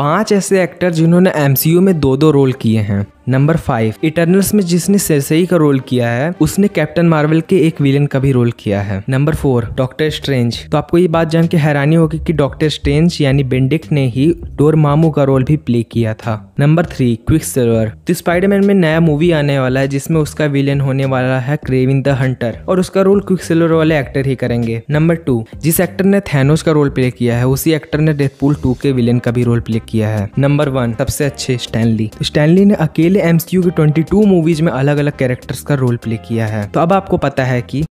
पांच ऐसे एक्टर जिन्होंने एमसीयू में दो दो रोल किए हैं नंबर फाइव इटर्नल्स में जिसने सरसई का रोल किया है उसने कैप्टन मार्वल के एक विलन का भी रोल किया है नंबर फोर डॉक्टर स्ट्रेंज तो आपको ये बात जान के हैरानी होगी कि डॉक्टर स्ट्रेंज यानी बेंडिक ने ही डोर मामू का रोल भी प्ले किया था नंबर थ्री क्विक सिल्वर तो स्पाइडरमैन में नया मूवी आने वाला है जिसमें उसका विलियन होने वाला है क्रेविन द हंटर और उसका रोल क्विक सिल्वर वाले एक्टर ही करेंगे नंबर टू जिस एक्टर ने थैनोस का रोल प्ले किया है उसी एक्टर ने डेथपूल टू के विलियन का भी रोल प्ले किया है नंबर वन सबसे अच्छे स्टैनली स्टैनली ने अकेले इसने एमसीयू की 22 मूवीज में अलग अलग कैरेक्टर्स का रोल प्ले किया है तो अब आपको पता है कि